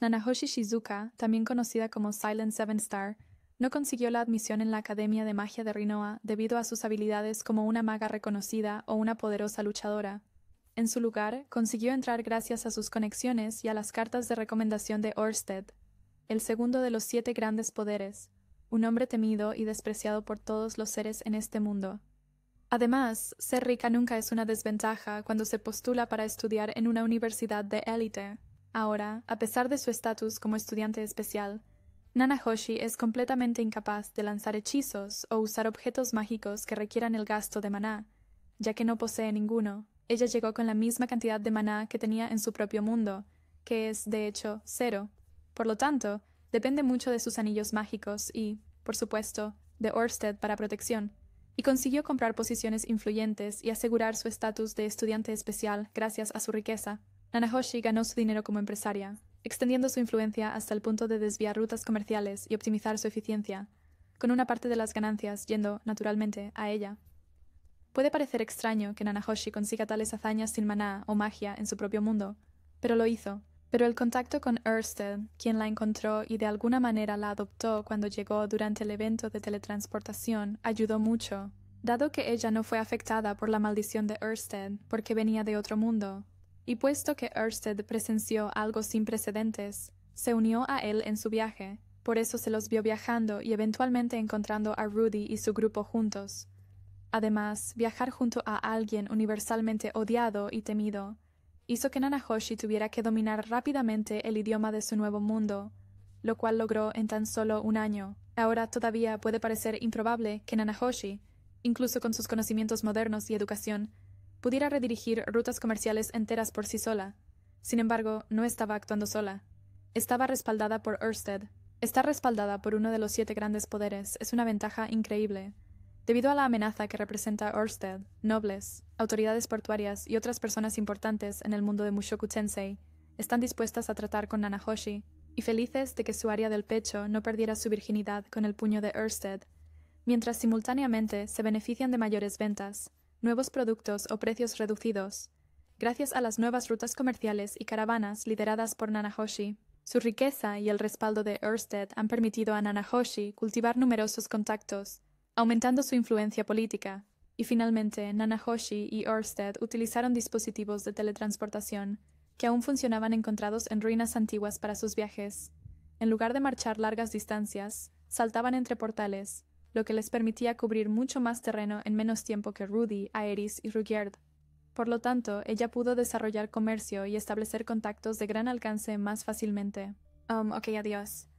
Nanahoshi Shizuka, también conocida como Silent Seven Star, no consiguió la admisión en la Academia de Magia de Rinoa debido a sus habilidades como una maga reconocida o una poderosa luchadora. En su lugar, consiguió entrar gracias a sus conexiones y a las cartas de recomendación de Orsted, el segundo de los siete grandes poderes, un hombre temido y despreciado por todos los seres en este mundo. Además, ser rica nunca es una desventaja cuando se postula para estudiar en una universidad de élite. Ahora, a pesar de su estatus como estudiante especial, Nanahoshi es completamente incapaz de lanzar hechizos o usar objetos mágicos que requieran el gasto de maná, ya que no posee ninguno. Ella llegó con la misma cantidad de maná que tenía en su propio mundo, que es, de hecho, cero. Por lo tanto, depende mucho de sus anillos mágicos y, por supuesto, de Orsted para protección, y consiguió comprar posiciones influyentes y asegurar su estatus de estudiante especial gracias a su riqueza. Nanahoshi ganó su dinero como empresaria, extendiendo su influencia hasta el punto de desviar rutas comerciales y optimizar su eficiencia, con una parte de las ganancias yendo, naturalmente, a ella. Puede parecer extraño que Nanahoshi consiga tales hazañas sin maná o magia en su propio mundo, pero lo hizo. Pero el contacto con Ørsted, quien la encontró y de alguna manera la adoptó cuando llegó durante el evento de teletransportación, ayudó mucho, dado que ella no fue afectada por la maldición de Ørsted porque venía de otro mundo, y puesto que Ørsted presenció algo sin precedentes, se unió a él en su viaje, por eso se los vio viajando y eventualmente encontrando a Rudy y su grupo juntos. Además, viajar junto a alguien universalmente odiado y temido hizo que Nanahoshi tuviera que dominar rápidamente el idioma de su nuevo mundo, lo cual logró en tan solo un año. Ahora todavía puede parecer improbable que Nanahoshi, incluso con sus conocimientos modernos y educación, pudiera redirigir rutas comerciales enteras por sí sola. Sin embargo, no estaba actuando sola. Estaba respaldada por Ørsted. Estar respaldada por uno de los siete grandes poderes es una ventaja increíble. Debido a la amenaza que representa Ørsted, nobles, autoridades portuarias y otras personas importantes en el mundo de Mushoku Tensei están dispuestas a tratar con Nanahoshi, y felices de que su área del pecho no perdiera su virginidad con el puño de Ørsted, mientras simultáneamente se benefician de mayores ventas, nuevos productos o precios reducidos. Gracias a las nuevas rutas comerciales y caravanas lideradas por Nanahoshi, su riqueza y el respaldo de Ørsted han permitido a Nanahoshi cultivar numerosos contactos, aumentando su influencia política. Y finalmente, Nanahoshi y Ørsted utilizaron dispositivos de teletransportación que aún funcionaban encontrados en ruinas antiguas para sus viajes. En lugar de marchar largas distancias, saltaban entre portales, lo que les permitía cubrir mucho más terreno en menos tiempo que Rudy, Aeris y Rugiard. Por lo tanto, ella pudo desarrollar comercio y establecer contactos de gran alcance más fácilmente. Um, ok, adiós.